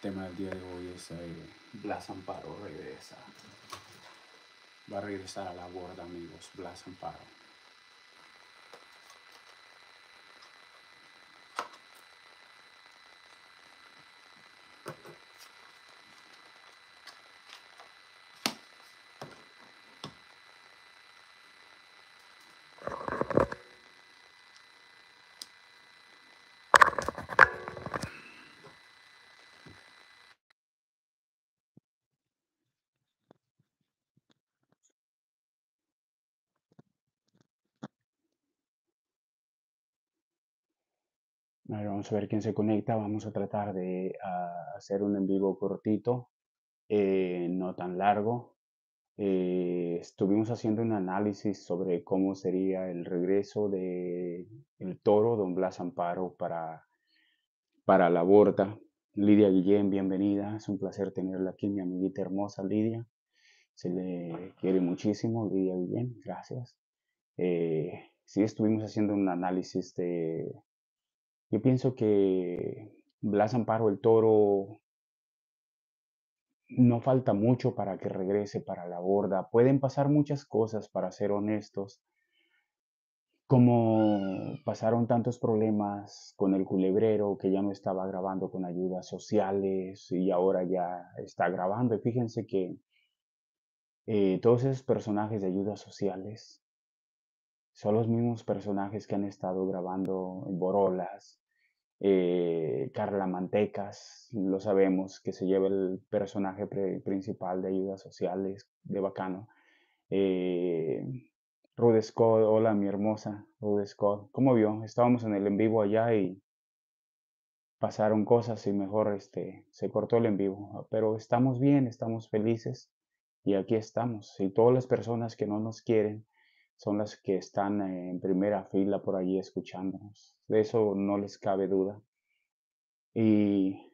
tema del día de hoy es Blas Amparo regresa. Va a regresar a la borda, amigos. Blas Amparo. vamos a ver quién se conecta. Vamos a tratar de ah, hacer un en vivo cortito, eh, no tan largo. Eh, estuvimos haciendo un análisis sobre cómo sería el regreso de el toro don Blas Amparo para, para la borda. Lidia Guillén, bienvenida. Es un placer tenerla aquí, mi amiguita hermosa Lidia. Se le quiere muchísimo, Lidia Guillén. Gracias. Eh, sí, estuvimos haciendo un análisis de yo pienso que Blas Amparo el Toro no falta mucho para que regrese para la borda. Pueden pasar muchas cosas, para ser honestos, como pasaron tantos problemas con el culebrero que ya no estaba grabando con ayudas sociales y ahora ya está grabando. Y fíjense que eh, todos esos personajes de ayudas sociales son los mismos personajes que han estado grabando Borolas, eh, Carla Mantecas, lo sabemos, que se lleva el personaje principal de ayudas sociales de Bacano. Eh, Rude Scott, hola mi hermosa Rude Scott, ¿cómo vio? Estábamos en el en vivo allá y pasaron cosas y mejor este, se cortó el en vivo, pero estamos bien, estamos felices y aquí estamos. Y todas las personas que no nos quieren, son las que están eh, en primera fila por allí escuchándonos. De eso no les cabe duda. Y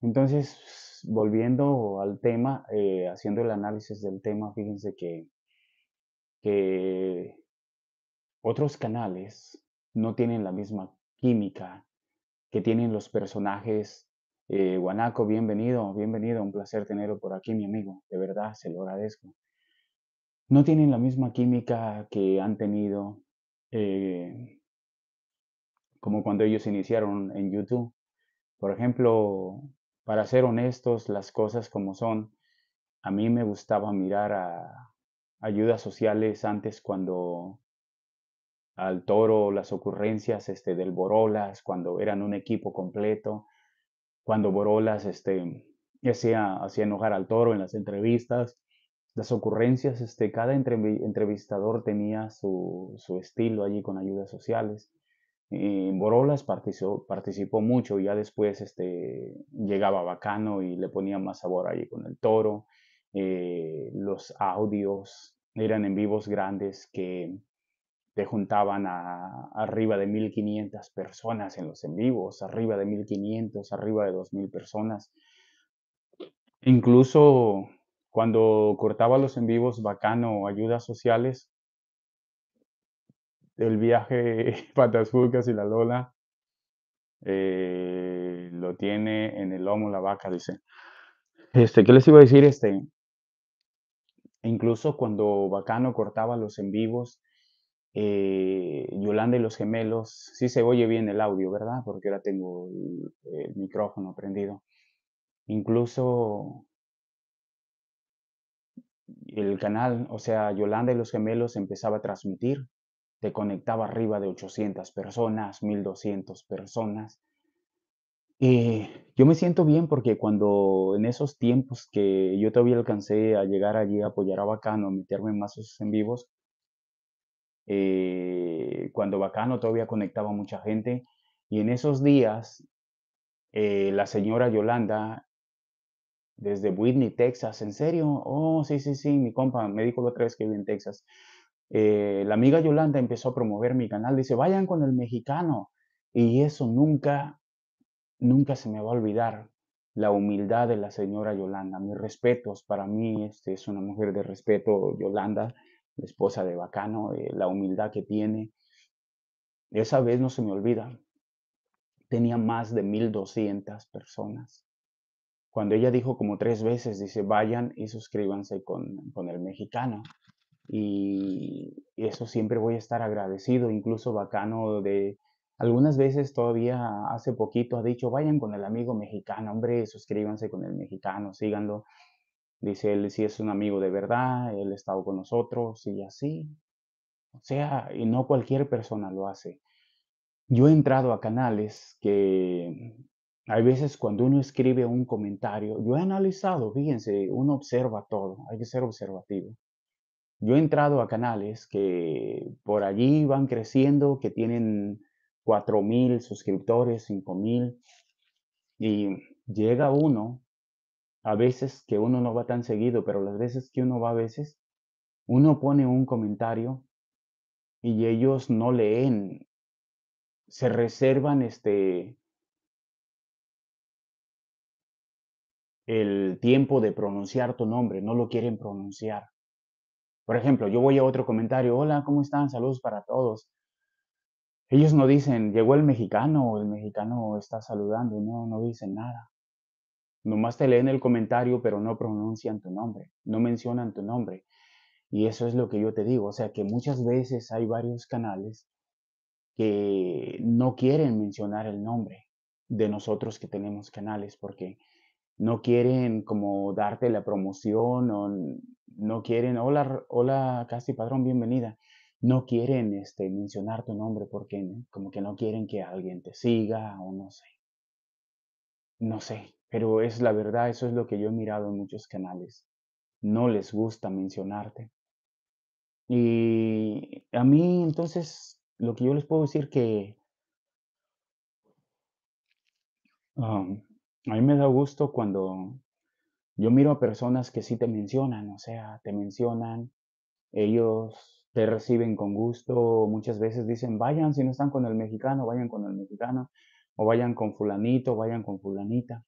entonces, volviendo al tema, eh, haciendo el análisis del tema, fíjense que, que otros canales no tienen la misma química que tienen los personajes. Eh, Guanaco, bienvenido, bienvenido, un placer tenerlo por aquí, mi amigo, de verdad, se lo agradezco no tienen la misma química que han tenido eh, como cuando ellos iniciaron en YouTube. Por ejemplo, para ser honestos, las cosas como son, a mí me gustaba mirar a ayudas sociales antes cuando al toro, las ocurrencias este, del Borolas, cuando eran un equipo completo, cuando Borolas este, hacía, hacía enojar al toro en las entrevistas las ocurrencias, este, cada entrevistador tenía su, estilo allí con ayudas sociales. en Borolas participó, participó mucho ya después este, llegaba Bacano y le ponía más sabor allí con el toro. Eh, los audios eran en vivos grandes que te juntaban a, arriba de 1500 personas en los en vivos, arriba de 1500, arriba de 2000 personas. Incluso cuando cortaba los en vivos bacano ayudas sociales, el viaje Patas fugas y la Lola eh, lo tiene en el lomo la vaca, dice. Este, ¿Qué les iba a decir? Este, incluso cuando Bacano cortaba los en vivos, eh, Yolanda y los gemelos, sí se oye bien el audio, ¿verdad? Porque ahora tengo el micrófono prendido. Incluso el canal, o sea, Yolanda y los gemelos empezaba a transmitir, te conectaba arriba de 800 personas, 1200 personas. Y yo me siento bien porque cuando en esos tiempos que yo todavía alcancé a llegar allí a apoyar a Bacano, a meterme más en vivos, eh, cuando Bacano todavía conectaba a mucha gente, y en esos días eh, la señora Yolanda desde Whitney, Texas, ¿en serio? Oh, sí, sí, sí, mi compa me dijo la otra vez que vive en Texas. Eh, la amiga Yolanda empezó a promover mi canal, dice, vayan con el mexicano. Y eso nunca, nunca se me va a olvidar, la humildad de la señora Yolanda. Mis respetos, para mí este, es una mujer de respeto, Yolanda, la esposa de Bacano, eh, la humildad que tiene. Esa vez no se me olvida, tenía más de 1.200 personas cuando ella dijo como tres veces, dice, vayan y suscríbanse con, el mexicano. Y eso siempre voy a estar agradecido, incluso bacano de... Algunas veces todavía hace poquito ha dicho, vayan con el amigo mexicano, hombre, suscríbanse con el mexicano, síganlo. Dice él, si es un amigo de verdad, él ha estado con nosotros y así. O sea, y no cualquier persona lo hace. Yo he entrado a canales que hay veces cuando uno escribe un comentario, yo he analizado, fíjense, uno observa todo, hay que ser observativo. Yo he entrado a canales que por allí van creciendo, que tienen mil suscriptores, mil. y llega uno, a veces que uno no va tan seguido, pero las veces que uno va a veces, uno pone un comentario y ellos no leen, se reservan este, el tiempo de pronunciar tu nombre, no lo quieren pronunciar. Por ejemplo, yo voy a otro comentario, hola, ¿cómo están? Saludos para todos. Ellos no dicen, llegó el mexicano o el mexicano está saludando, no, no dicen nada. Nomás te leen el comentario, pero no pronuncian tu nombre, no mencionan tu nombre. Y eso es lo que yo te digo, o sea que muchas veces hay varios canales que no quieren mencionar el nombre de nosotros que tenemos canales, porque no quieren como darte la promoción o no quieren, hola, hola Casi Padrón, bienvenida. No quieren este, mencionar tu nombre porque ¿no? como que no quieren que alguien te siga o no sé. No sé, pero es la verdad, eso es lo que yo he mirado en muchos canales. No les gusta mencionarte. Y a mí entonces lo que yo les puedo decir que... Um, a mí me da gusto cuando yo miro a personas que sí te mencionan, o sea, te mencionan, ellos te reciben con gusto, muchas veces dicen, vayan, si no están con el mexicano, vayan con el mexicano, o vayan con fulanito, vayan con fulanita.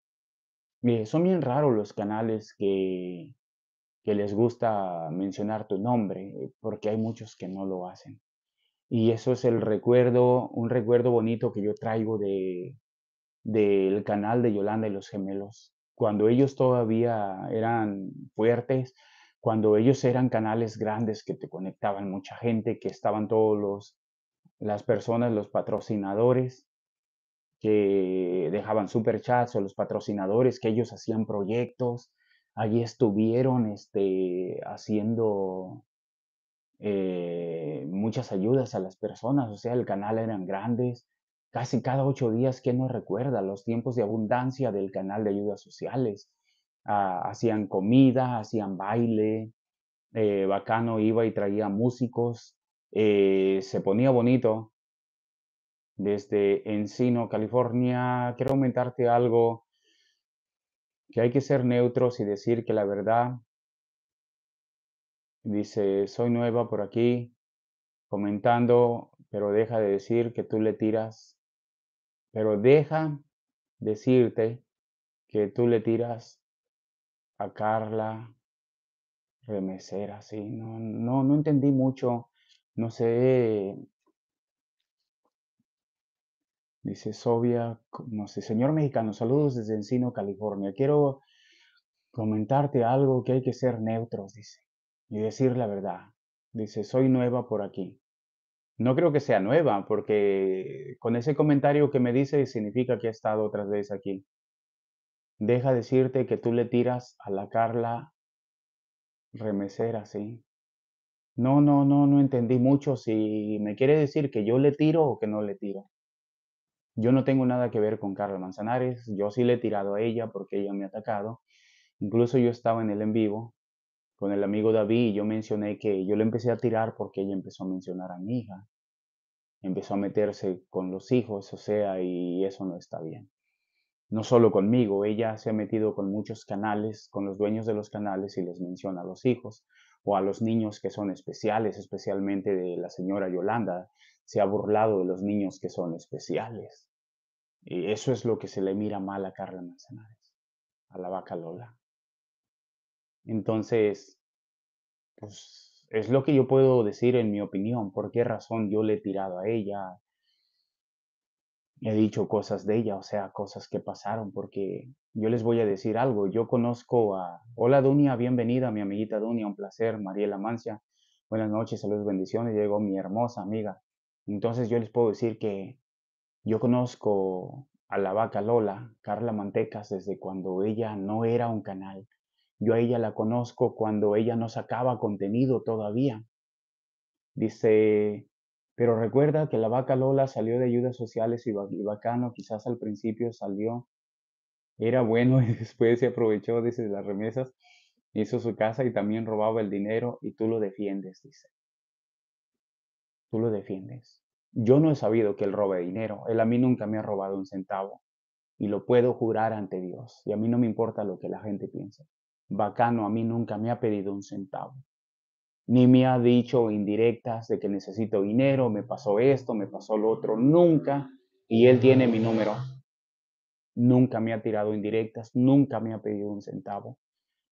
Y son bien raros los canales que, que les gusta mencionar tu nombre, eh, porque hay muchos que no lo hacen. Y eso es el recuerdo, un recuerdo bonito que yo traigo de, del canal de Yolanda y los gemelos, cuando ellos todavía eran fuertes, cuando ellos eran canales grandes que te conectaban mucha gente, que estaban todos los las personas, los patrocinadores que dejaban superchats o los patrocinadores que ellos hacían proyectos, allí estuvieron este, haciendo eh, muchas ayudas a las personas, o sea, el canal eran grandes, Casi cada ocho días, que nos recuerda los tiempos de abundancia del canal de ayudas sociales? Ah, hacían comida, hacían baile, eh, Bacano iba y traía músicos, eh, se ponía bonito. Desde Encino, California, quiero comentarte algo, que hay que ser neutros y decir que la verdad, dice, soy nueva por aquí, comentando, pero deja de decir que tú le tiras pero deja decirte que tú le tiras a Carla remesera, sí. No, no, no entendí mucho. No sé. Dice Sobia, no sé, señor mexicano, saludos desde Encino, California. Quiero comentarte algo que hay que ser neutros, dice, y decir la verdad. Dice, soy nueva por aquí. No creo que sea nueva, porque con ese comentario que me dice significa que ha estado otras veces aquí. Deja decirte que tú le tiras a la Carla remesera, sí. No, no, no, no entendí mucho si me quiere decir que yo le tiro o que no le tiro. Yo no tengo nada que ver con Carla Manzanares, yo sí le he tirado a ella porque ella me ha atacado. Incluso yo estaba en el en vivo con el amigo David, yo mencioné que yo le empecé a tirar porque ella empezó a mencionar a mi hija, empezó a meterse con los hijos, o sea, y eso no está bien. No solo conmigo, ella se ha metido con muchos canales, con los dueños de los canales y les menciona a los hijos o a los niños que son especiales, especialmente de la señora Yolanda, se ha burlado de los niños que son especiales. Y eso es lo que se le mira mal a Carla Manzanares, a la vaca Lola. Entonces, pues es lo que yo puedo decir en mi opinión, por qué razón yo le he tirado a ella, he dicho cosas de ella, o sea, cosas que pasaron, porque yo les voy a decir algo, yo conozco a, hola Dunia, bienvenida, mi amiguita Dunia, un placer, Mariela Mancia, buenas noches, saludos, bendiciones, llegó mi hermosa amiga. Entonces yo les puedo decir que yo conozco a la vaca Lola, Carla Mantecas, desde cuando ella no era un canal. Yo a ella la conozco cuando ella no sacaba contenido todavía. Dice, pero recuerda que la vaca Lola salió de ayudas sociales y, bacano, quizás al principio salió, era bueno y después se aprovechó dice, de las remesas, hizo su casa y también robaba el dinero y tú lo defiendes, dice. Tú lo defiendes. Yo no he sabido que él robe dinero, él a mí nunca me ha robado un centavo y lo puedo jurar ante Dios y a mí no me importa lo que la gente piense. Bacano a mí nunca me ha pedido un centavo. Ni me ha dicho indirectas de que necesito dinero, me pasó esto, me pasó lo otro, nunca. Y él tiene mi número. Nunca me ha tirado indirectas, nunca me ha pedido un centavo.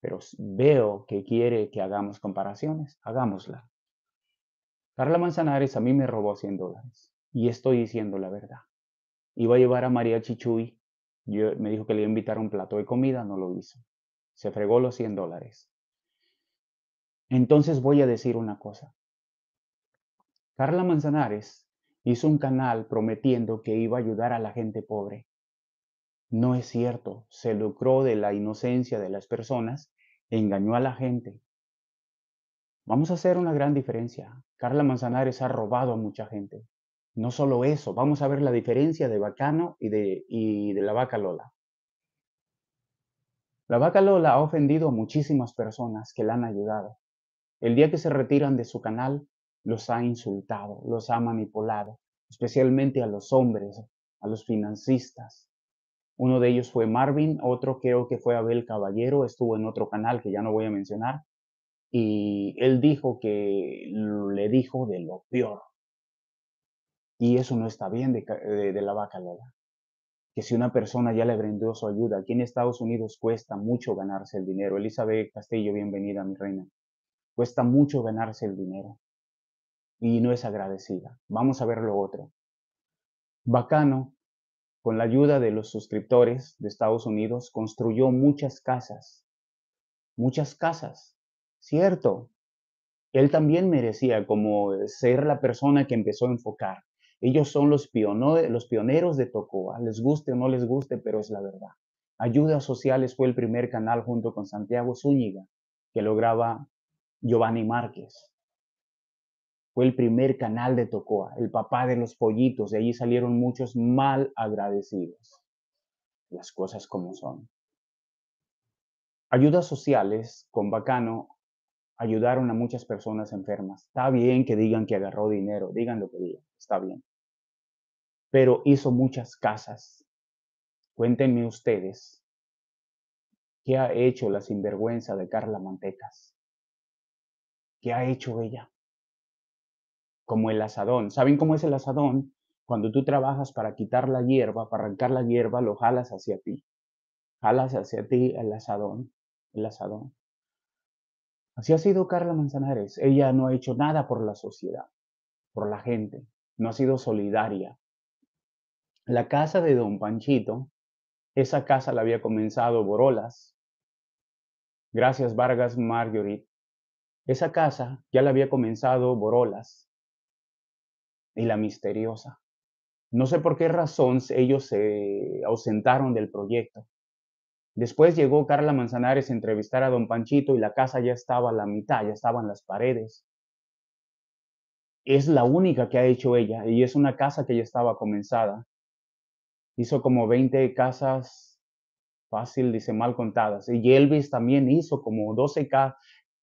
Pero veo que quiere que hagamos comparaciones, hagámosla. Carla Manzanares a mí me robó 100 dólares y estoy diciendo la verdad. Iba a llevar a María Chichuy, yo, me dijo que le iba a invitar un plato de comida, no lo hizo. Se fregó los 100 dólares. Entonces voy a decir una cosa. Carla Manzanares hizo un canal prometiendo que iba a ayudar a la gente pobre. No es cierto, se lucró de la inocencia de las personas, engañó a la gente. Vamos a hacer una gran diferencia. Carla Manzanares ha robado a mucha gente. No solo eso, vamos a ver la diferencia de Bacano y de, de la vaca Lola. La vaca Lola ha ofendido a muchísimas personas que la han ayudado. El día que se retiran de su canal, los ha insultado, los ha manipulado, especialmente a los hombres, a los financistas. Uno de ellos fue Marvin, otro creo que fue Abel Caballero, estuvo en otro canal que ya no voy a mencionar, y él dijo que le dijo de lo peor. Y eso no está bien de, de la vaca Lola que si una persona ya le brindó su ayuda, aquí en Estados Unidos cuesta mucho ganarse el dinero. Elizabeth Castillo, bienvenida, mi reina. Cuesta mucho ganarse el dinero y no es agradecida. Vamos a ver lo otro. Bacano, con la ayuda de los suscriptores de Estados Unidos, construyó muchas casas. Muchas casas. Cierto. Él también merecía como ser la persona que empezó a enfocar ellos son los, pioneros de Tocoa, ah, les guste o no les guste, pero es la verdad. Ayudas Sociales fue el primer canal junto con Santiago Zúñiga que lograba Giovanni Márquez. Fue el primer canal de Tocoa, ah, el papá de los pollitos, de allí salieron muchos mal agradecidos. Las cosas como son. Ayudas sociales con Bacano ayudaron a muchas personas enfermas. Está bien que digan que agarró dinero, digan lo que digan, está bien pero hizo muchas casas. Cuéntenme ustedes, ¿qué ha hecho la sinvergüenza de Carla Mantecas? ¿Qué ha hecho ella? Como el asadón. ¿Saben cómo es el asadón? Cuando tú trabajas para quitar la hierba, para arrancar la hierba, lo jalas hacia ti. Jalas hacia ti el asadón, el asadón. Así ha sido Carla Manzanares. Ella no ha hecho nada por la sociedad, por la gente. No ha sido solidaria. La casa de don Panchito, esa casa la había comenzado Borolas. Gracias Vargas Marguerite. Esa casa ya la había comenzado Borolas y la misteriosa. No sé por qué razón ellos se ausentaron del proyecto. Después llegó Carla Manzanares a entrevistar a don Panchito y la casa ya estaba a la mitad, ya estaban las paredes. Es la única que ha hecho ella y es una casa que ya estaba comenzada hizo como 20 casas fácil, dice, mal contadas. Y Elvis también hizo como 12,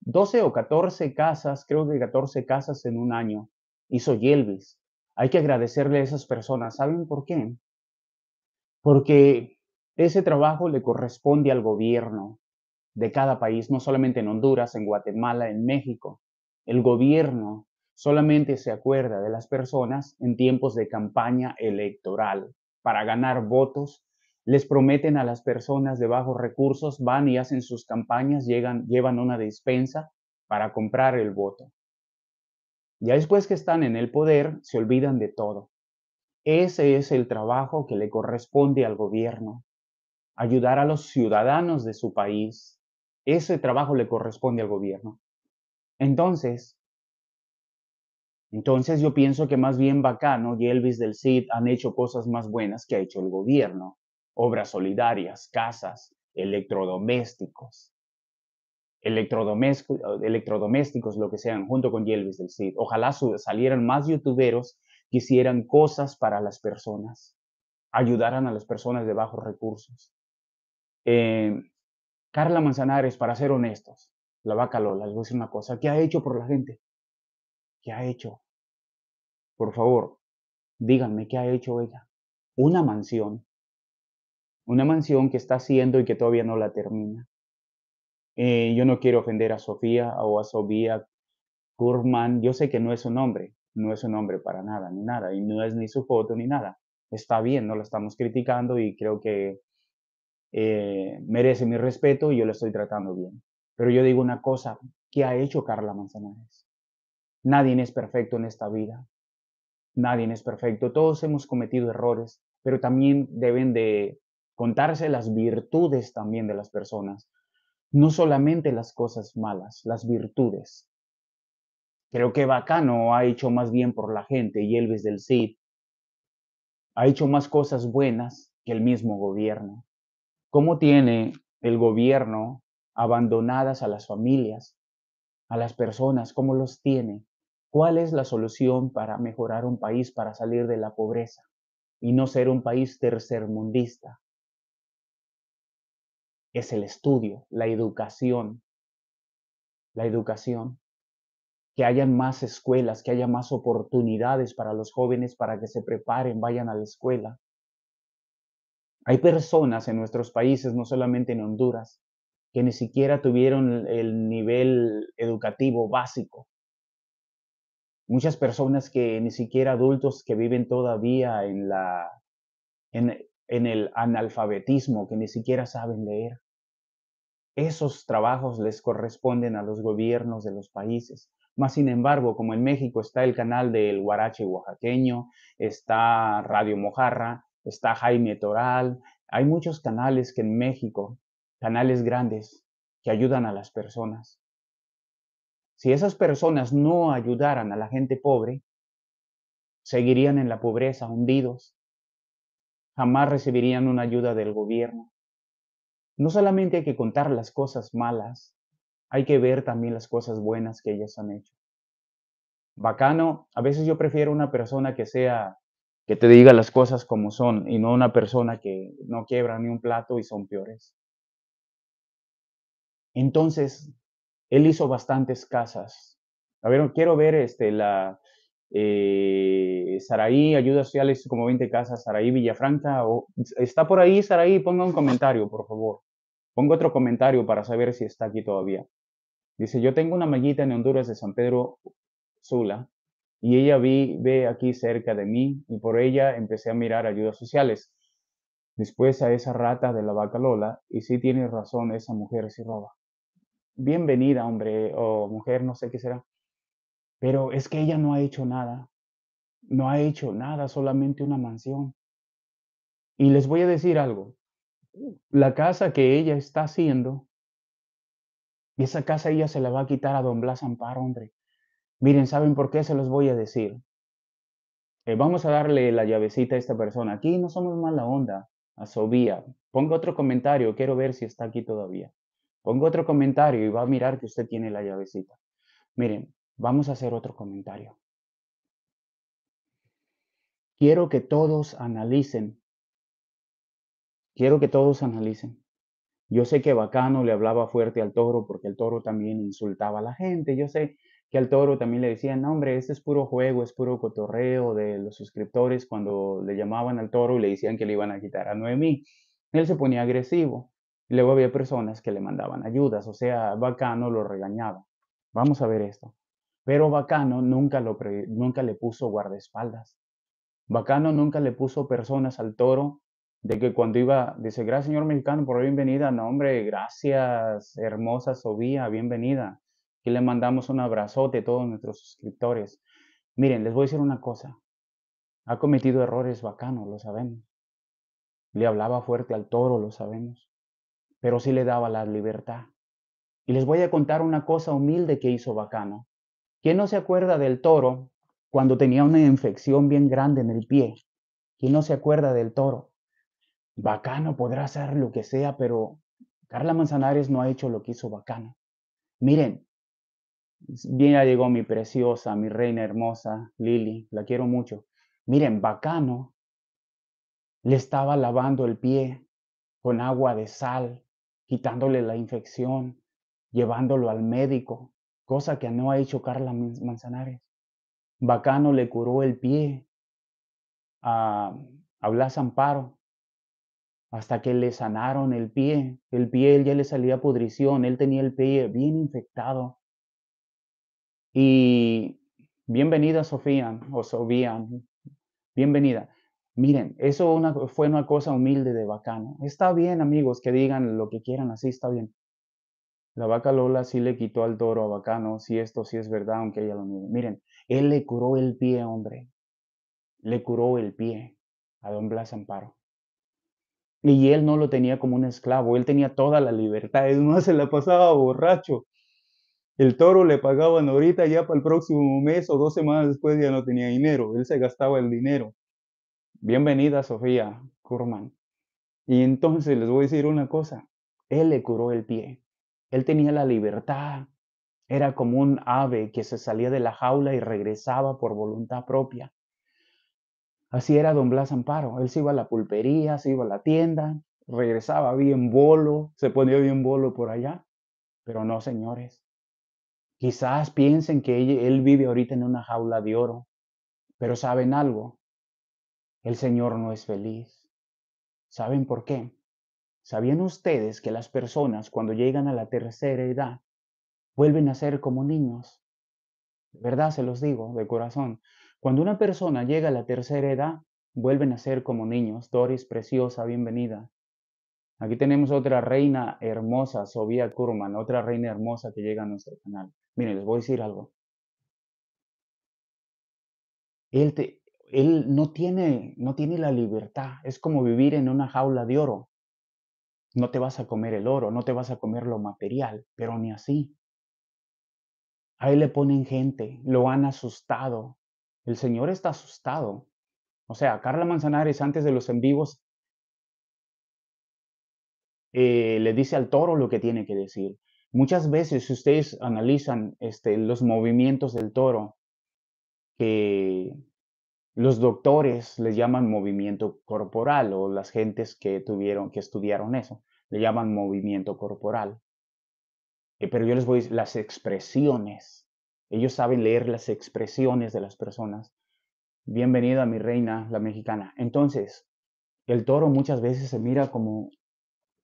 12 o 14 casas, creo que 14 casas en un año, hizo Elvis. Hay que agradecerle a esas personas. ¿Saben por qué? Porque ese trabajo le corresponde al gobierno de cada país, no solamente en Honduras, en Guatemala, en México. El gobierno solamente se acuerda de las personas en tiempos de campaña electoral para ganar votos, les prometen a las personas de bajos recursos, van y hacen sus campañas, llegan, llevan una despensa para comprar el voto. Ya después que están en el poder, se olvidan de todo. Ese es el trabajo que le corresponde al gobierno, ayudar a los ciudadanos de su país. Ese trabajo le corresponde al gobierno. Entonces, entonces yo pienso que más bien Bacano y Elvis del Cid han hecho cosas más buenas que ha hecho el gobierno. Obras solidarias, casas, electrodomésticos. Electrodomésticos, lo que sean, junto con Yelvis del Cid. Ojalá salieran más youtuberos que hicieran cosas para las personas, ayudaran a las personas de bajos recursos. Eh, Carla Manzanares, para ser honestos, la vaca Lola, les voy a decir una cosa, ¿qué ha hecho por la gente? ¿Qué ha hecho? Por favor, díganme qué ha hecho ella. Una mansión. Una mansión que está haciendo y que todavía no la termina. Eh, yo no quiero ofender a Sofía o a Sofía Kurman. Yo sé que no es su nombre, no es su nombre para nada, ni nada, y no es ni su foto ni nada. Está bien, no la estamos criticando y creo que eh, merece mi respeto y yo la estoy tratando bien. Pero yo digo una cosa, ¿qué ha hecho Carla Manzanares? Nadie es perfecto en esta vida. Nadie es perfecto. Todos hemos cometido errores, pero también deben de contarse las virtudes también de las personas. No solamente las cosas malas, las virtudes. Creo que Bacano ha hecho más bien por la gente y Elvis del Cid ha hecho más cosas buenas que el mismo gobierno. ¿Cómo tiene el gobierno abandonadas a las familias, a las personas? ¿Cómo los tiene? ¿Cuál es la solución para mejorar un país, para salir de la pobreza y no ser un país tercermundista? Es el estudio, la educación, la educación, que haya más escuelas, que haya más oportunidades para los jóvenes para que se preparen, vayan a la escuela. Hay personas en nuestros países, no solamente en Honduras, que ni siquiera tuvieron el nivel educativo básico muchas personas que ni siquiera adultos que viven todavía en el analfabetismo que ni siquiera saben leer esos trabajos les corresponden a los gobiernos de los países más sin embargo como en México está el canal del Huarache oaxaqueño está Radio Mojarra está Jaime Toral hay muchos canales que en México canales grandes que ayudan a las personas si esas personas no ayudaran a la gente pobre, seguirían en la pobreza, hundidos. Jamás recibirían una ayuda del gobierno. No solamente hay que contar las cosas malas, hay que ver también las cosas buenas que ellas han hecho. Bacano, a veces yo prefiero una persona que sea que te diga las cosas como son y no una persona que no quiebra ni un plato y son peores. Entonces, él hizo bastantes casas. A ver, quiero ver este, la eh, Saraí, Ayudas Sociales, como 20 casas, Saraí Villafranca, o, está por ahí Saraí, ponga un comentario, por favor. Pongo otro comentario para saber si está aquí todavía. Dice, yo tengo una mallita en Honduras de San Pedro Sula y ella vive ve aquí cerca de mí y por ella empecé a mirar ayudas sociales. Después a esa rata de la vaca Lola y sí tiene razón, esa mujer se roba bienvenida, hombre o mujer, no sé qué será. Pero es que ella no ha hecho nada. No ha hecho nada, solamente una mansión. Y les voy a decir algo. La casa que ella está haciendo, esa casa ella se la va a quitar a don Blas Amparo, hombre. Miren, ¿saben por qué? Se los voy a decir. Eh, vamos a darle la llavecita a esta persona. Aquí no somos mala onda. A Sobía. Ponga otro comentario, quiero ver si está aquí todavía. Pongo otro comentario y va a mirar que usted tiene la llavecita. Miren, vamos a hacer otro comentario. Quiero que todos analicen. Quiero que todos analicen. Yo sé que Bacano le hablaba fuerte al toro porque el toro también insultaba a la gente. Yo sé que al toro también le decían, no, hombre, este es puro juego, es puro cotorreo de los suscriptores cuando le llamaban al toro y le decían que le iban a quitar a Noemí. Él se ponía agresivo. Luego había personas que le mandaban ayudas, o sea, Bacano lo regañaba. Vamos a ver esto. Pero Bacano nunca, lo nunca le puso guardaespaldas. Bacano nunca le puso personas al toro de que cuando iba, dice, gracias señor mexicano por la bienvenida, no hombre, gracias, hermosa Sobía, bienvenida. Y le mandamos un abrazote a todos nuestros suscriptores. Miren, les voy a decir una cosa. Ha cometido errores Bacano, lo sabemos. Le hablaba fuerte al toro, lo sabemos pero sí le daba la libertad. Y les voy a contar una cosa humilde que hizo Bacano. ¿Quién no se acuerda del toro cuando tenía una infección bien grande en el pie? ¿Quién no se acuerda del toro? Bacano podrá hacer lo que sea, pero Carla Manzanares no ha hecho lo que hizo Bacano. Miren, bien ya llegó mi preciosa, mi reina hermosa, Lili, la quiero mucho. Miren, Bacano le estaba lavando el pie con agua de sal quitándole la infección, llevándolo al médico, cosa que no ha hecho Carla Manzanares. Bacano le curó el pie a, a Blas Amparo hasta que le sanaron el pie. El pie ya le salía pudrición, él tenía el pie bien infectado. Y bienvenida Sofía, o Sofía, bienvenida. Miren, eso fue una cosa humilde de Bacano. Está bien, amigos, que digan lo que quieran, así está bien. La vaca Lola sí le quitó al toro a Bacano, si esto sí es verdad, aunque ella lo mire. Miren, él le curó el pie, hombre. Le curó el pie a don Blas Amparo. Y él no lo tenía como un esclavo, él tenía toda la libertad, es más, se la pasaba borracho. El toro le pagaban ahorita, ya para el próximo mes o dos semanas después ya no tenía dinero, él se gastaba el dinero. Bienvenida, Sofía Kurman. Y entonces les voy a decir una cosa, él le curó el pie. Él tenía la libertad. Era como un ave que se salía de la jaula y regresaba por voluntad propia. Así era don Blas Amparo. Él se iba a la pulpería, se iba a la tienda, regresaba bien bolo, se ponía bien bolo por allá. Pero no, señores. Quizás piensen que él vive ahorita en una jaula de oro, pero saben algo, el Señor no es feliz. ¿Saben por qué? ¿Sabían ustedes que las personas cuando llegan a la tercera edad vuelven a ser como niños? verdad se los digo de corazón. Cuando una persona llega a la tercera edad, vuelven a ser como niños. Doris, preciosa, bienvenida. Aquí tenemos otra reina hermosa, Sofía Kurman, otra reina hermosa que llega a nuestro canal. Miren, les voy a decir algo. Él te, él no tiene, no tiene la libertad. Es como vivir en una jaula de oro. No te vas a comer el oro, no te vas a comer lo material, pero ni así. Ahí le ponen gente, lo han asustado. El Señor está asustado. O sea, Carla Manzanares antes de los en vivos eh, le dice al toro lo que tiene que decir. Muchas veces, si ustedes analizan este, los movimientos del toro, que los doctores les llaman movimiento corporal o las gentes que tuvieron, que estudiaron eso, le llaman movimiento corporal. Eh, pero yo les voy a decir las expresiones. Ellos saben leer las expresiones de las personas. Bienvenida mi reina, la mexicana. Entonces, el toro muchas veces se mira como,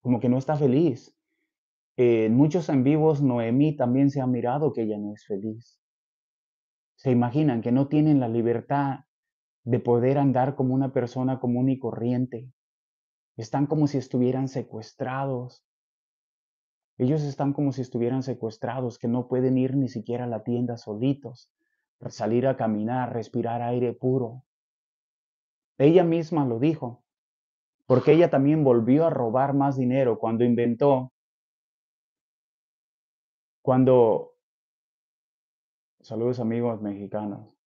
como que no está feliz. en eh, muchos en vivos, Noemí también se ha mirado que ella no es feliz. Se imaginan que no tienen la libertad de poder andar como una persona común y corriente. Están como si estuvieran secuestrados. Ellos están como si estuvieran secuestrados, que no pueden ir ni siquiera a la tienda solitos, salir a caminar, respirar aire puro. Ella misma lo dijo, porque ella también volvió a robar más dinero cuando inventó, cuando, saludos amigos mexicanos,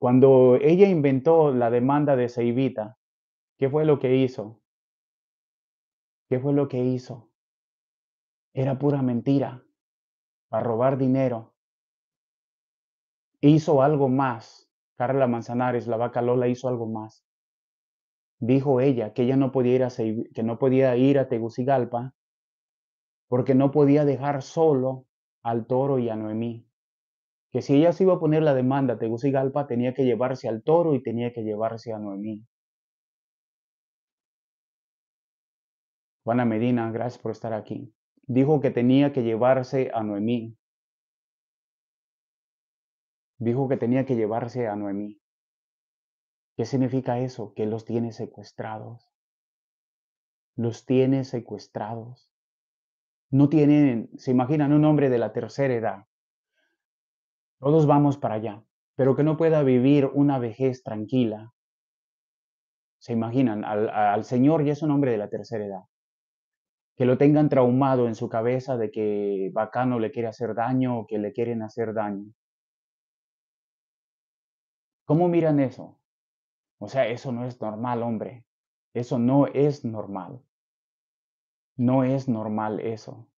Cuando ella inventó la demanda de seivita ¿qué fue lo que hizo? ¿Qué fue lo que hizo? Era pura mentira para robar dinero. Hizo algo más. Carla Manzanares, la vaca Lola, hizo algo más. Dijo ella que ella no podía que no podía ir a Tegucigalpa porque no podía dejar solo al toro y a Noemí que si ella se iba a poner la demanda, Tegucigalpa tenía que llevarse al toro y tenía que llevarse a Noemí. Juana Medina, gracias por estar aquí. Dijo que tenía que llevarse a Noemí. Dijo que tenía que llevarse a Noemí. ¿Qué significa eso? Que los tiene secuestrados. Los tiene secuestrados. No tienen, se imaginan un hombre de la tercera edad todos vamos para allá, pero que no pueda vivir una vejez tranquila. Se imaginan, al, Señor y es un hombre de la tercera edad. Que lo tengan traumado en su cabeza de que Bacano le quiere hacer daño o que le quieren hacer daño. ¿Cómo miran eso? O sea, eso no es normal, hombre. Eso no es normal. No es normal eso.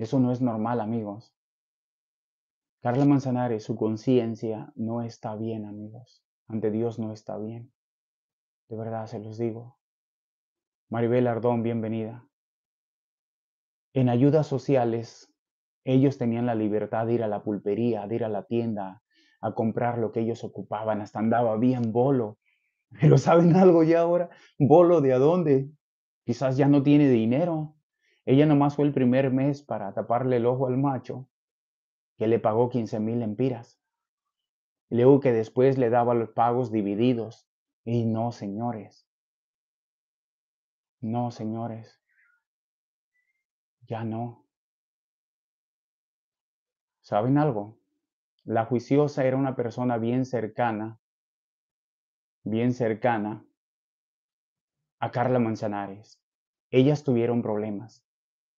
Eso no es normal, amigos. Carla Manzanares, su conciencia no está bien, amigos. Ante Dios no está bien. De verdad se los digo. Maribel Ardón, bienvenida. En ayudas sociales, ellos tenían la libertad de ir a la pulpería, de ir a la tienda, a comprar lo que ellos ocupaban. Hasta andaba bien bolo. Pero ¿saben algo ya ahora? ¿Bolo de a dónde? Quizás ya no tiene dinero. Ella nomás fue el primer mes para taparle el ojo al macho, que le pagó 15 mil empiras. luego que después le daba los pagos divididos. Y no, señores. No, señores. Ya no. ¿Saben algo? La juiciosa era una persona bien cercana, bien cercana a Carla Manzanares. Ellas tuvieron problemas.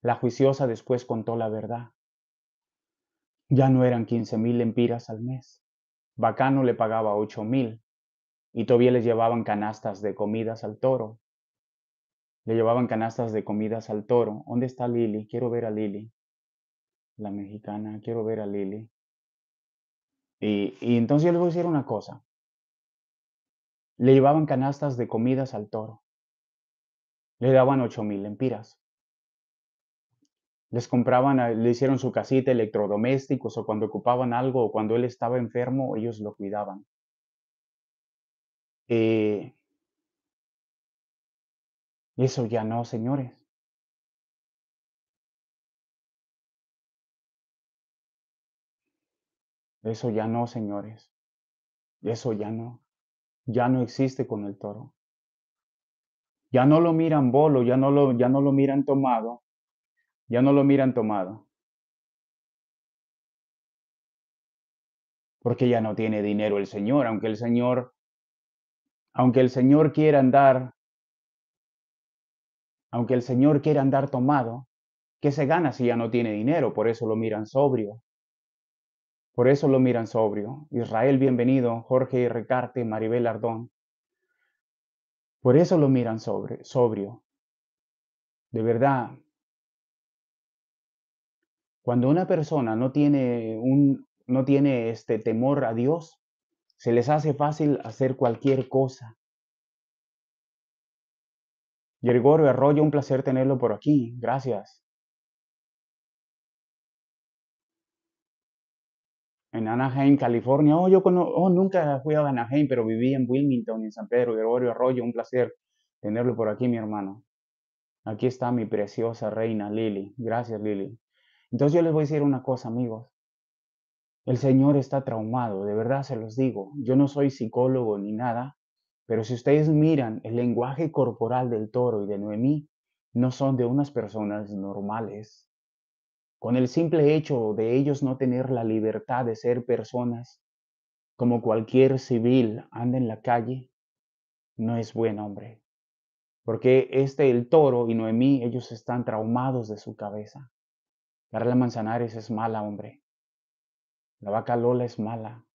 La juiciosa después contó la verdad. Ya no eran quince mil empiras al mes. Bacano le pagaba ocho mil y todavía le llevaban canastas de comidas al toro. Le llevaban canastas de comidas al toro. ¿Dónde está Lili? Quiero ver a Lili. La mexicana, quiero ver a Lili. Y, entonces yo hicieron voy a decir una cosa. Le llevaban canastas de comidas al toro. Le daban ocho mil empiras les compraban, le hicieron su casita, electrodomésticos, o cuando ocupaban algo, o cuando él estaba enfermo, ellos lo cuidaban. Eh, eso ya no, señores. Eso ya no, señores. Eso ya no. Ya no existe con el toro. Ya no lo miran bolo, ya no lo, ya no lo miran tomado, ya no lo miran tomado. Porque ya no tiene dinero el Señor, aunque el Señor, aunque el Señor quiera andar, aunque el Señor quiera andar tomado, ¿qué se gana si ya no tiene dinero? Por eso lo miran sobrio. Por eso lo miran sobrio. Israel, bienvenido. Jorge Recarte, Maribel Ardón. Por eso lo miran sobre, sobrio. De verdad, cuando una persona no tiene, un, no tiene este temor a Dios, se les hace fácil hacer cualquier cosa. Gregorio Arroyo, un placer tenerlo por aquí. Gracias. En Anaheim, California. Oh, yo oh, nunca fui a Anaheim, pero viví en Wilmington, en San Pedro. Gregorio Arroyo, un placer tenerlo por aquí, mi hermano. Aquí está mi preciosa reina Lili. Gracias, Lili. Entonces yo les voy a decir una cosa, amigos. El Señor está traumado, de verdad se los digo. Yo no soy psicólogo ni nada, pero si ustedes miran el lenguaje corporal del toro y de Noemí, no son de unas personas normales. Con el simple hecho de ellos no tener la libertad de ser personas como cualquier civil anda en la calle, no es buen hombre. Porque este, el toro y Noemí, ellos están traumados de su cabeza. Carla Manzanares es mala, hombre. La vaca Lola es mala.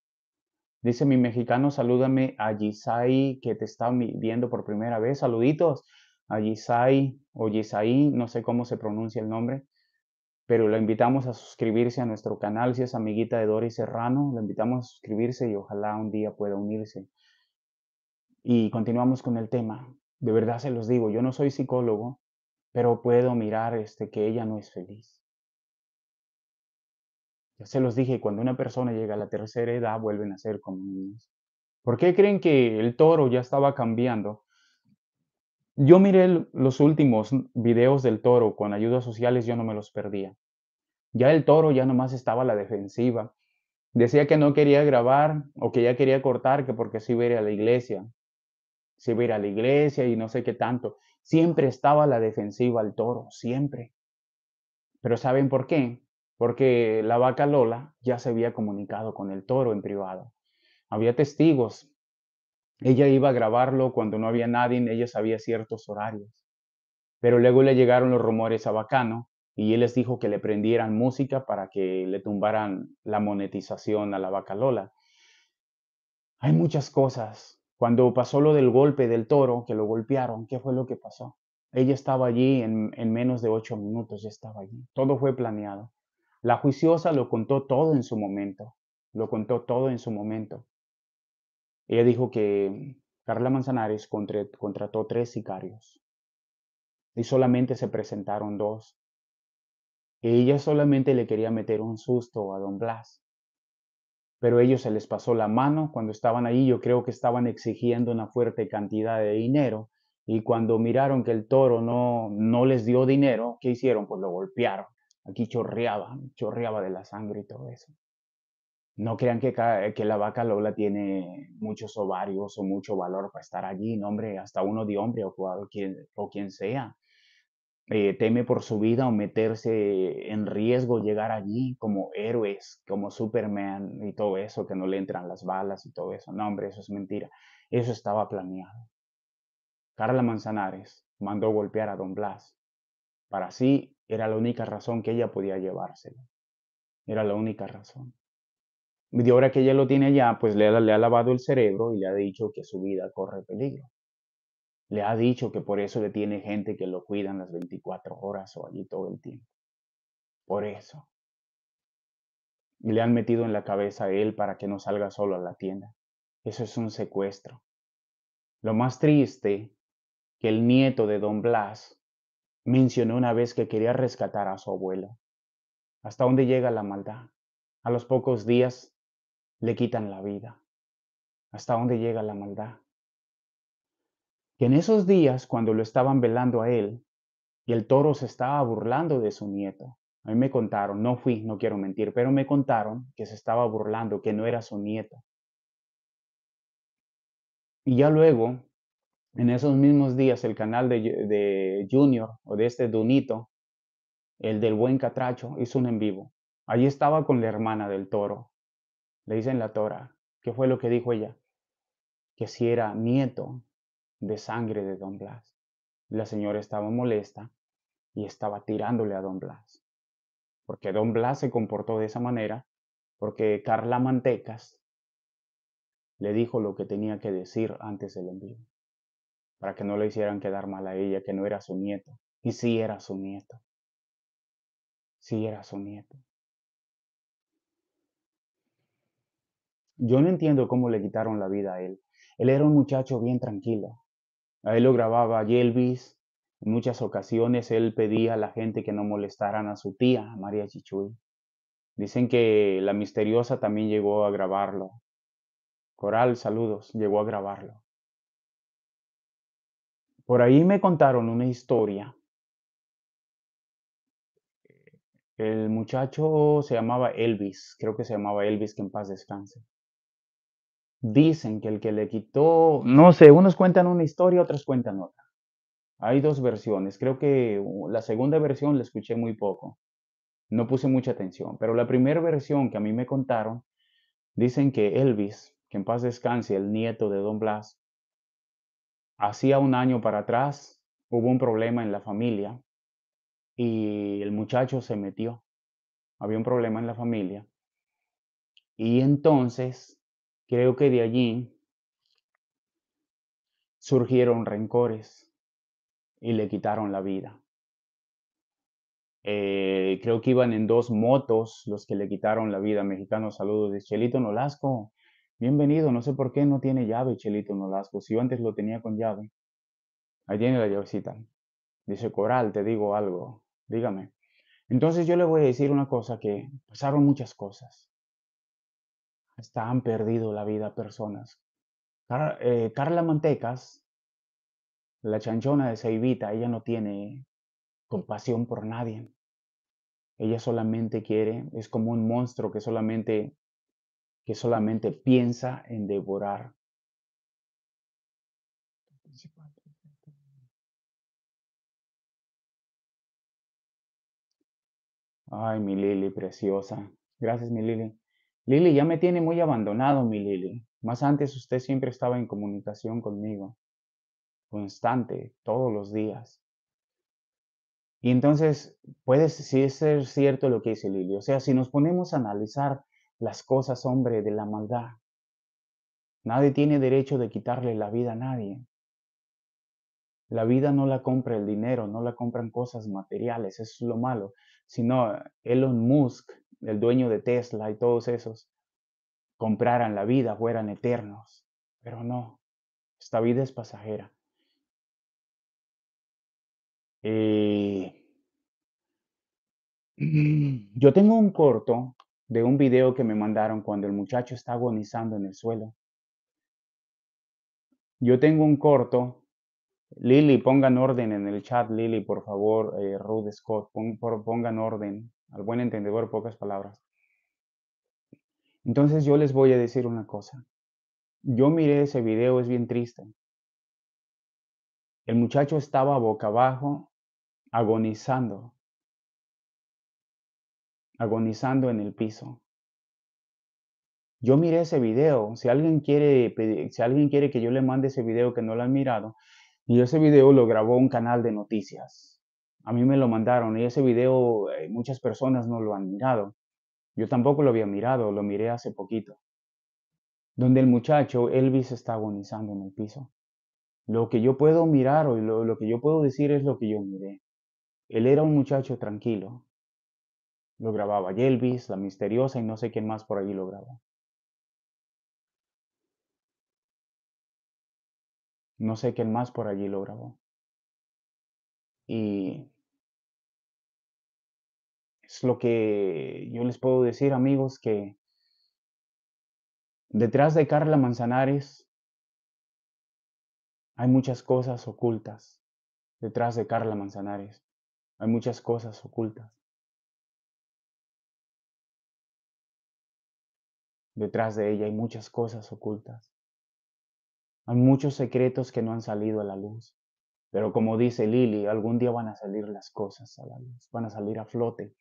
Dice mi mexicano, salúdame a Gisai que te está viendo por primera vez. Saluditos a Gisai o Gisai, no sé cómo se pronuncia el nombre, pero la invitamos a suscribirse a nuestro canal si es amiguita de Doris Serrano. La invitamos a suscribirse y ojalá un día pueda unirse. Y continuamos con el tema. De verdad se los digo, yo no soy psicólogo, pero puedo mirar este, que ella no es feliz. Ya se los dije, cuando una persona llega a la tercera edad vuelven a ser como niños. ¿Por qué creen que el toro ya estaba cambiando? Yo miré los últimos videos del toro con ayudas sociales, yo no me los perdía. Ya el toro ya nomás estaba a la defensiva. Decía que no quería grabar o que ya quería cortar, que porque se iba a ir a la iglesia. Se iba a ir a la iglesia y no sé qué tanto. Siempre estaba a la defensiva el toro, siempre. Pero ¿saben por qué? porque la vaca Lola ya se había comunicado con el toro en privado. Había testigos. Ella iba a grabarlo cuando no había nadie, ella sabía ciertos horarios. Pero luego le llegaron los rumores a Bacano y él les dijo que le prendieran música para que le tumbaran la monetización a la vaca Lola. Hay muchas cosas. Cuando pasó lo del golpe del toro, que lo golpearon, ¿qué fue lo que pasó? Ella estaba allí en, en menos de ocho minutos, ya estaba allí. Todo fue planeado. La juiciosa lo contó todo en su momento, lo contó todo en su momento. Ella dijo que Carla Manzanares contrató tres sicarios y solamente se presentaron dos. Ella solamente le quería meter un susto a don Blas, pero ellos se les pasó la mano cuando estaban ahí, yo creo que estaban exigiendo una fuerte cantidad de dinero y cuando miraron que el toro no, no les dio dinero, ¿qué hicieron? Pues lo golpearon. Aquí chorreaba, chorreaba de la sangre y todo eso. No crean que, eh, que la vaca Lola tiene muchos ovarios o mucho valor para estar allí, no, hombre, hasta uno de hombre o, quien o quien sea. Eh, teme por su vida o meterse en riesgo llegar allí como héroes, como Superman y todo eso, que no le entran las balas y todo eso. No, hombre, eso es mentira. Eso estaba planeado. Carla Manzanares mandó golpear a don Blas para sí era la única razón que ella podía llevárselo. Era la única razón. Y ahora que ella lo tiene allá, pues le, ha lavado el cerebro y le ha dicho que su vida corre peligro. Le ha dicho que por eso le tiene gente que lo cuidan las 24 horas o allí todo el tiempo. Por eso. Y le han metido en la cabeza a él para que no salga solo a la tienda. Eso es un secuestro. Lo más triste que el nieto de don Blas mencionó una vez que quería rescatar a su abuelo. ¿Hasta dónde llega la maldad? A los pocos días le quitan la vida. ¿Hasta dónde llega la maldad? Y en esos días, cuando lo estaban velando a él, y el toro se estaba burlando de su nieto, a mí me contaron, no fui, no quiero mentir, pero me contaron que se estaba burlando, que no era su nieto. Y ya luego, en esos mismos días el canal de, Junior o de este Dunito, el del buen catracho, hizo un en vivo. Allí estaba con la hermana del toro. Le dicen la tora. ¿Qué fue lo que dijo ella? Que si era nieto de sangre de don Blas. La señora estaba molesta y estaba tirándole a don Blas. Porque don Blas se comportó de esa manera, porque Carla Mantecas le dijo lo que tenía que decir antes del envío para que no le hicieran quedar mal a ella, que no era su nieto. Y sí era su nieto. Sí era su nieto. Yo no entiendo cómo le quitaron la vida a él. Él era un muchacho bien tranquilo. A él lo grababa Yelvis. En muchas ocasiones él pedía a la gente que no molestaran a su tía, María Chichuy. Dicen que la misteriosa también llegó a grabarlo. Coral, saludos, llegó a grabarlo. Por ahí me contaron una historia. El muchacho se llamaba Elvis, creo que se llamaba Elvis, que en paz descanse. Dicen que el que le quitó, no sé, unos cuentan una historia, otros cuentan otra. Hay dos versiones, creo que la segunda versión la escuché muy poco, no puse mucha atención, pero la primera versión que a mí me contaron, dicen que Elvis, que en paz descanse, el nieto de Don Blas, Hacía un año para atrás hubo un problema en la familia y el muchacho se metió. Había un problema en la familia. Y entonces creo que de allí surgieron rencores y le quitaron la vida. Eh, creo que iban en dos motos los que le quitaron la vida. Mexicano, saludos de Chelito Nolasco. Bienvenido, no sé por qué no tiene llave, Chelito Nolasco. Si yo antes lo tenía con llave. Ahí tiene la llavecita. Dice Coral, te digo algo. Dígame. Entonces yo le voy a decir una cosa que pasaron muchas cosas. Hasta han perdido la vida personas. Eh, Carla Mantecas, la chanchona de Ceibita, ella no tiene compasión por nadie. Ella solamente quiere, es como un monstruo que solamente que solamente piensa en devorar. Ay, mi Lili, preciosa. Gracias, mi Lili. Lili, ya me tiene muy abandonado, mi Lili. Más antes usted siempre estaba en comunicación conmigo, constante, todos los días. Y entonces, puede ser cierto lo que dice Lili. O sea, si nos ponemos a analizar las cosas, hombre, de la maldad. Nadie tiene derecho de quitarle la vida a nadie. La vida no la compra el dinero, no la compran cosas materiales, eso es lo malo. Sino Elon Musk, el dueño de Tesla y todos esos, compraran la vida, fueran eternos. Pero no, esta vida es pasajera. Eh, yo tengo un corto de un video que me mandaron cuando el muchacho está agonizando en el suelo. Yo tengo un corto. Lily, pongan orden en el chat, Lily, por favor, eh, Ruth Scott, pongan orden. Al buen entendedor, pocas palabras. Entonces yo les voy a decir una cosa. Yo miré ese video, es bien triste. El muchacho estaba boca abajo, agonizando agonizando en el piso. Yo miré ese video, si alguien quiere, si alguien quiere que yo le mande ese video que no lo han mirado, y ese video lo grabó un canal de noticias. A mí me lo mandaron y ese video eh, muchas personas no lo han mirado. Yo tampoco lo había mirado, lo miré hace poquito. Donde el muchacho Elvis está agonizando en el piso. Lo que yo puedo mirar o lo que yo puedo decir es lo que yo miré. Él era un muchacho tranquilo, lo grababa Yelvis, La Misteriosa y no sé quién más por allí lo grabó. No sé quién más por allí lo grabó. Y es lo que yo les puedo decir, amigos, que detrás de Carla Manzanares hay muchas cosas ocultas. Detrás de Carla Manzanares hay muchas cosas ocultas. Detrás de ella hay muchas cosas ocultas. Hay muchos secretos que no han salido a la luz. Pero como dice Lili, algún día van a salir las cosas a la luz, van a salir a flote.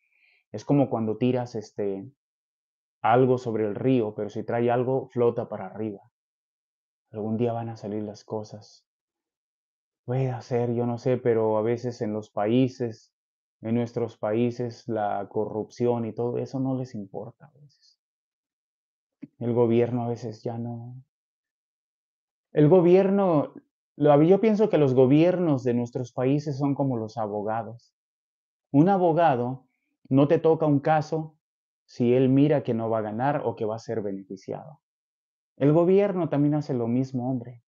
Es como cuando tiras este algo sobre el río, pero si trae algo flota para arriba. Algún día van a salir las cosas. Puede ser, yo no sé, pero a veces en los países, en nuestros países, la corrupción y todo eso no les importa a veces el gobierno a veces ya no. El gobierno, yo pienso que los gobiernos de nuestros países son como los abogados. Un abogado no te toca un caso si él mira que no va a ganar o que va a ser beneficiado. El gobierno también hace lo mismo, hombre.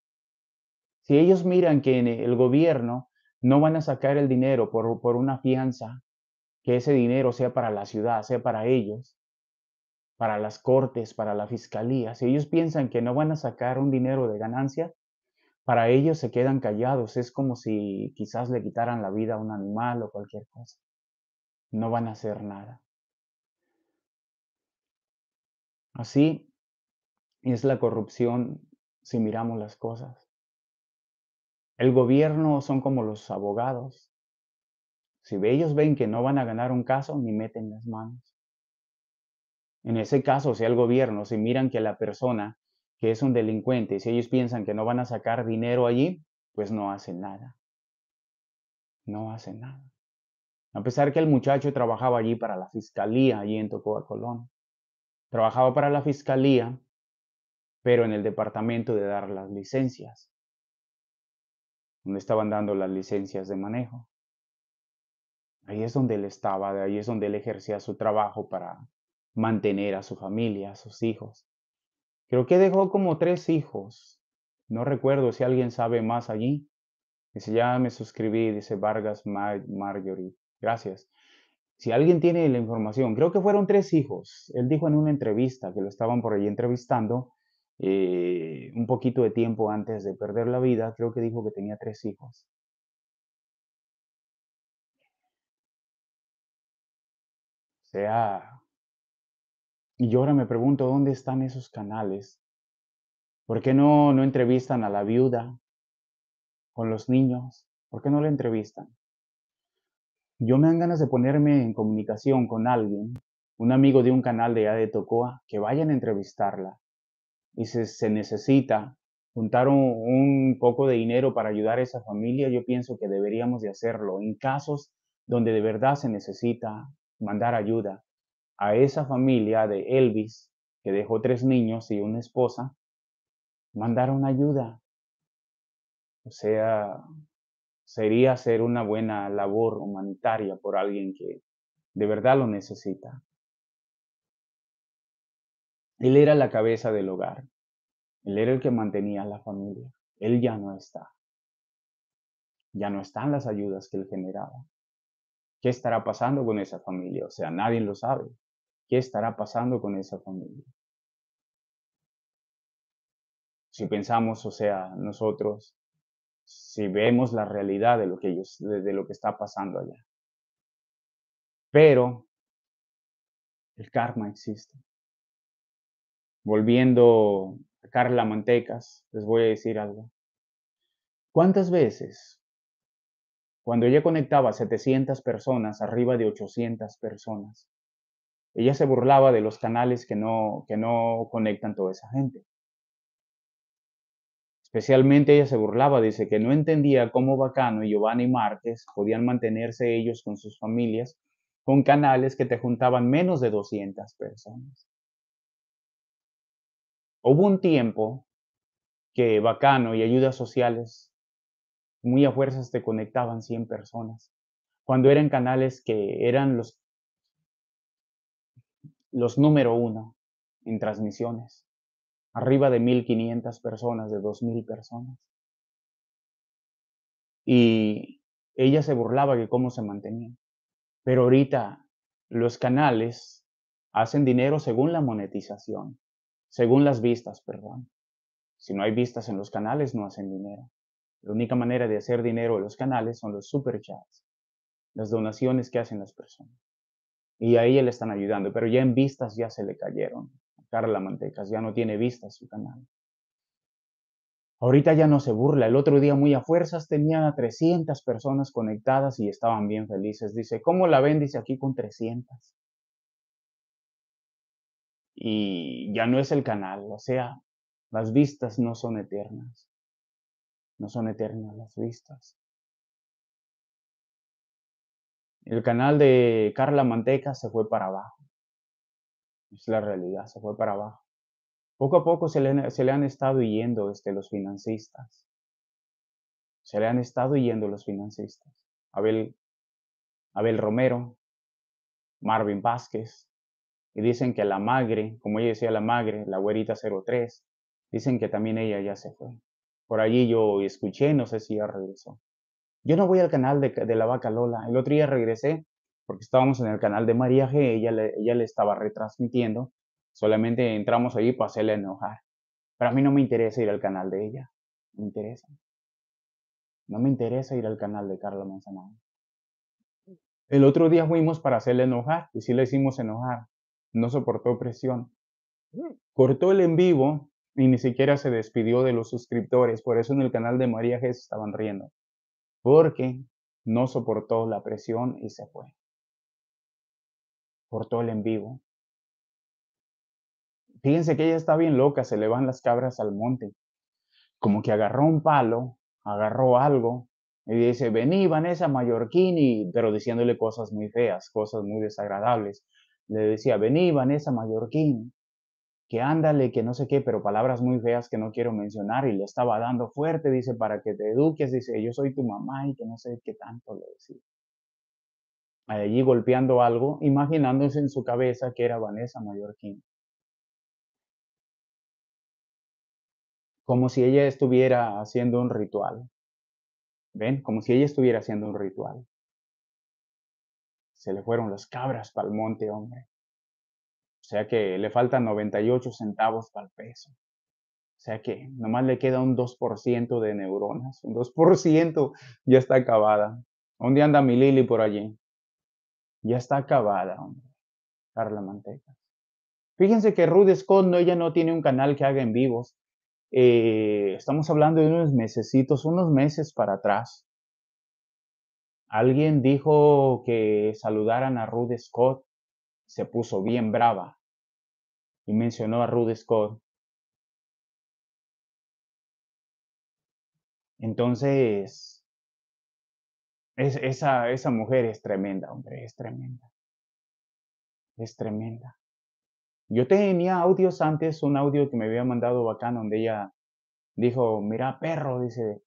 Si ellos miran que en e, el gobierno no van a sacar el dinero por, por una fianza, que ese dinero sea para la ciudad, sea para ellos, para las cortes, para la fiscalía, si ellos piensan que no van a sacar un dinero de ganancia, para ellos se quedan callados. Es como si quizás le quitaran la vida a un animal o cualquier cosa. No van a hacer nada. Así es la corrupción si miramos las cosas. El gobierno son como los abogados. Si ellos ven que no van a ganar un caso, ni meten las manos. En ese caso, si el gobierno, si miran que la persona que es un delincuente, si ellos piensan que no van a sacar dinero allí, pues no hacen nada. No hacen nada. A pesar que el muchacho trabajaba allí para la fiscalía, allí en a Colón. Trabajaba para la fiscalía, pero en el departamento de dar las licencias, donde estaban dando las licencias de manejo. Ahí es donde él estaba, de ahí es donde él ejercía su trabajo para mantener a su familia, a sus hijos. Creo que dejó como tres hijos. No recuerdo si alguien sabe más allí. Dice, ya me suscribí, dice Vargas Marjorie. Gracias. Si alguien tiene la información, creo que fueron tres hijos. Él dijo en una entrevista que lo estaban por allí entrevistando eh, un poquito de tiempo antes de perder la vida, creo que dijo que tenía tres hijos. O sea, y yo ahora me pregunto, ¿dónde están esos canales? ¿Por qué no, no entrevistan a la viuda con los niños? ¿Por qué no la entrevistan? Yo me dan ganas de ponerme en comunicación con alguien, un amigo de un canal de allá de Tocoa, que vayan a entrevistarla. Y si se necesita juntar un poco de dinero para ayudar a esa familia, yo pienso que deberíamos de hacerlo en casos donde de verdad se necesita mandar ayuda a esa familia de Elvis, que dejó tres niños y una esposa, mandaron ayuda. O sea, sería hacer una buena labor humanitaria por alguien que de verdad lo necesita. Él era la cabeza del hogar. Él era el que mantenía a la familia. Él ya no está. Ya no están las ayudas que él generaba. ¿Qué estará pasando con esa familia? O sea, nadie lo sabe qué estará pasando con esa familia. Si pensamos, o sea, nosotros, si vemos la realidad de lo que, ellos, de, lo que está pasando allá. Pero el karma existe. Volviendo a Carla Mantecas, les voy a decir algo. ¿Cuántas veces, cuando ella conectaba 700 personas arriba de 800 personas, ella se burlaba de los canales que no, que no conectan toda esa gente. Especialmente ella se burlaba, dice que no entendía cómo Bacano y Giovanni Márquez podían mantenerse ellos con sus familias con canales que te juntaban menos de 200 personas. Hubo un tiempo que Bacano y ayudas sociales muy a fuerzas te conectaban 100 personas, cuando eran canales que eran los los número uno en transmisiones, arriba de 1.500 personas, de 2.000 personas. Y ella se burlaba de cómo se mantenía Pero ahorita los canales hacen dinero según la monetización, según las vistas, perdón. Si no hay vistas en los canales, no hacen dinero. La única manera de hacer dinero en los canales son los superchats, las donaciones que hacen las personas y ahí ella le están ayudando, pero ya en vistas ya se le cayeron. Carla Mantecas ya no tiene vistas su canal. Ahorita ya no se burla. El otro día muy a fuerzas tenía a 300 personas conectadas y estaban bien felices. Dice, ¿cómo la ven? Dice aquí con 300. Y ya no es el canal, o sea, las vistas no son eternas. No son eternas las vistas. El canal de Carla Manteca se fue para abajo. Es la realidad, se fue para abajo. Poco a poco se le, han estado yendo este, los financistas. Se le han estado yendo los financistas. Abel, Abel Romero, Marvin Vázquez, y dicen que la magre, como ella decía la magre, la güerita 03, dicen que también ella ya se fue. Por allí yo escuché, no sé si ya regresó yo no voy al canal de, la vaca Lola. El otro día regresé porque estábamos en el canal de María G, ella le, estaba retransmitiendo, solamente entramos ahí para hacerle enojar. Para mí no me interesa ir al canal de ella, me interesa. No me interesa ir al canal de Carla Manzanado. El otro día fuimos para hacerle enojar y sí le hicimos enojar. No soportó presión. Cortó el en vivo y ni siquiera se despidió de los suscriptores. Por eso en el canal de María G se estaban riendo porque no soportó la presión y se fue. Portó el en vivo. Fíjense que ella está bien loca, se le van las cabras al monte. Como que agarró un palo, agarró algo y dice, vení Vanessa Mallorquini, pero diciéndole cosas muy feas, cosas muy desagradables. Le decía, vení Vanessa Mallorquini que ándale, que no sé qué, pero palabras muy feas que no quiero mencionar y le estaba dando fuerte, dice, para que te eduques, dice, yo soy tu mamá y que no sé qué tanto le decía. Allí golpeando algo, imaginándose en su cabeza que era Vanessa Mallorquín. Como si ella estuviera haciendo un ritual. ¿Ven? Como si ella estuviera haciendo un ritual. Se le fueron las cabras para el monte, hombre. O sea que le faltan 98 centavos para el peso. O sea que nomás le queda un 2% de neuronas. Un 2% ya está acabada. ¿Dónde anda mi Lili por allí? Ya está acabada, hombre. Carla Manteca. Fíjense que Rude Scott, no, ella no tiene un canal que haga en vivos. Eh, estamos hablando de unos mesecitos, unos meses para atrás. Alguien dijo que saludaran a Ruth Scott. Se puso bien brava y mencionó a Rude Scott. Entonces, es, esa, esa mujer es tremenda, hombre, es tremenda. Es tremenda. Yo tenía audios antes, un audio que me había mandado bacán, donde ella dijo, mira perro, dice,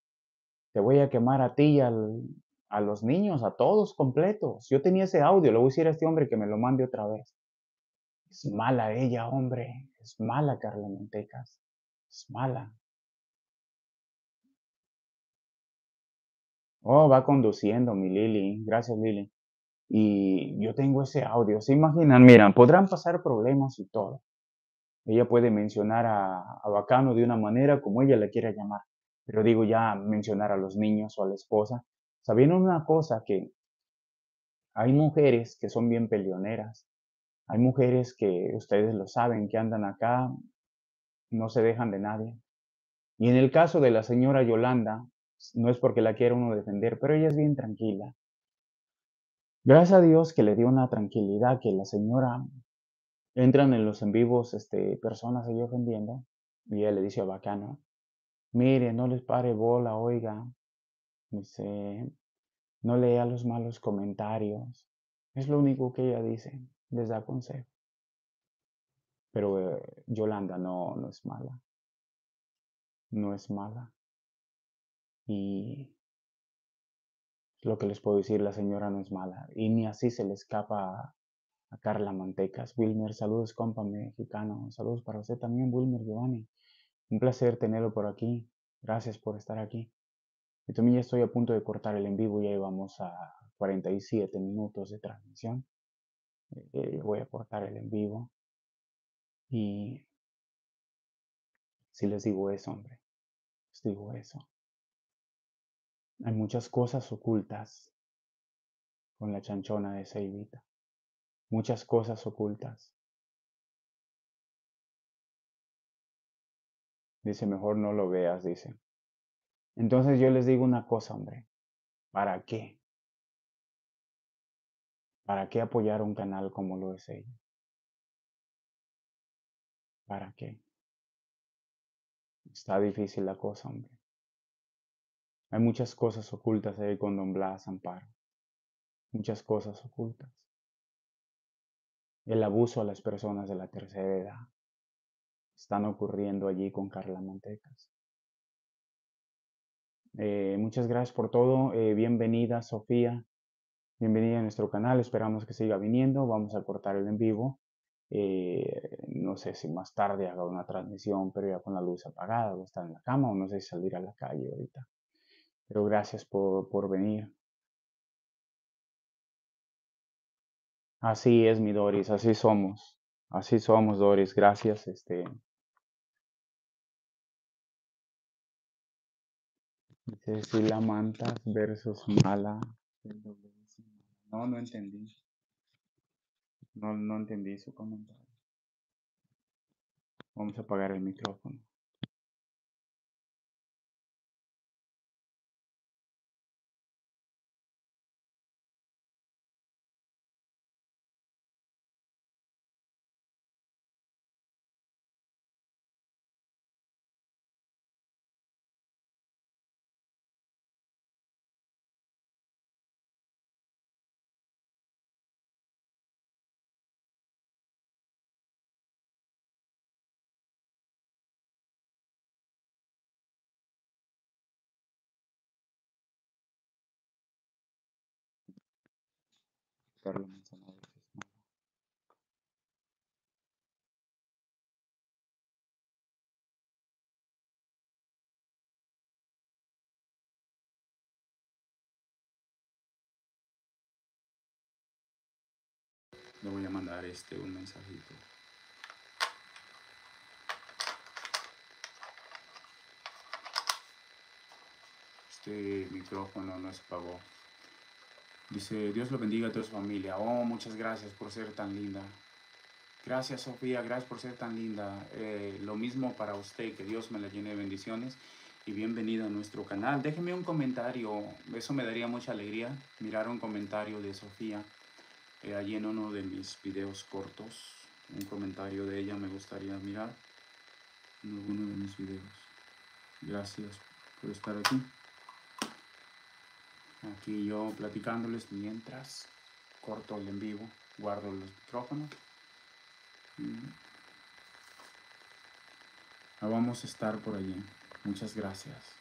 te voy a quemar a ti y a los niños, a todos completos. Yo tenía ese audio, lo voy a a este hombre que me lo mande otra vez. Es mala ella, hombre. Es mala, Carla Montecas. Es mala. Oh, va conduciendo mi Lili. Gracias, Lili. Y yo tengo ese audio. Se imaginan, miran, podrán pasar problemas y todo. Ella puede mencionar a, a Bacano de una manera como ella la quiera llamar. Pero digo ya mencionar a los niños o a la esposa. Sabiendo una cosa que hay mujeres que son bien peleoneras hay mujeres que ustedes lo saben, que andan acá, no se dejan de nadie. Y en el caso de la señora Yolanda, no es porque la quiera uno defender, pero ella es bien tranquila. Gracias a Dios que le dio una tranquilidad que la señora entran en los en vivos este, personas ahí ofendiendo y ella le dice a Bacano, mire, no les pare bola, oiga, dice, no lea los malos comentarios. Es lo único que ella dice les da consejo. Pero eh, Yolanda no, no es mala. No es mala. Y lo que les puedo decir, la señora no es mala. Y ni así se le escapa a Carla Mantecas. Wilmer, saludos, compa mexicano. Saludos para usted también, Wilmer Giovanni. Un placer tenerlo por aquí. Gracias por estar aquí. Y también ya estoy a punto de cortar el en vivo. Ya llevamos a 47 minutos de transmisión. Eh, voy a cortar el en vivo. Y si les digo eso, hombre, les digo eso. Hay muchas cosas ocultas con la chanchona de Seivita, Muchas cosas ocultas. Dice, mejor no lo veas, dice. Entonces yo les digo una cosa, hombre. ¿Para qué? ¿Para qué apoyar un canal como lo es ella? ¿Para qué? Está difícil la cosa, hombre. Hay muchas cosas ocultas ahí con Don Blas Amparo. Muchas cosas ocultas. El abuso a las personas de la tercera edad están ocurriendo allí con Carla Montecas. Eh, muchas gracias por todo. Eh, bienvenida, Sofía bienvenida a nuestro canal, esperamos que siga viniendo, vamos a cortar el en vivo, eh, no sé si más tarde haga una transmisión, pero ya con la luz apagada, o estar en la cama, o no sé si salir a la calle ahorita. Pero gracias por, por venir. Así es, mi Doris, así somos. Así somos, Doris, gracias. Este, la Mantas versus Mala. No, no entendí. No, no entendí su comentario. Vamos a apagar el micrófono. le voy a mandar este un mensajito. Este micrófono no se pagó. Dice, Dios lo bendiga a toda su familia. Oh, muchas gracias por ser tan linda. Gracias, Sofía, gracias por ser tan linda. Eh, lo mismo para usted, que Dios me la llene de bendiciones y bienvenido a nuestro canal. Déjeme un comentario, eso me daría mucha alegría, mirar un comentario de Sofía eh, allí en uno de mis videos cortos. Un comentario de ella me gustaría mirar en de mis videos. Gracias por estar aquí. Aquí yo platicándoles mientras corto el en vivo, guardo los micrófonos. Mm. Ah, vamos a estar por allí. Muchas gracias.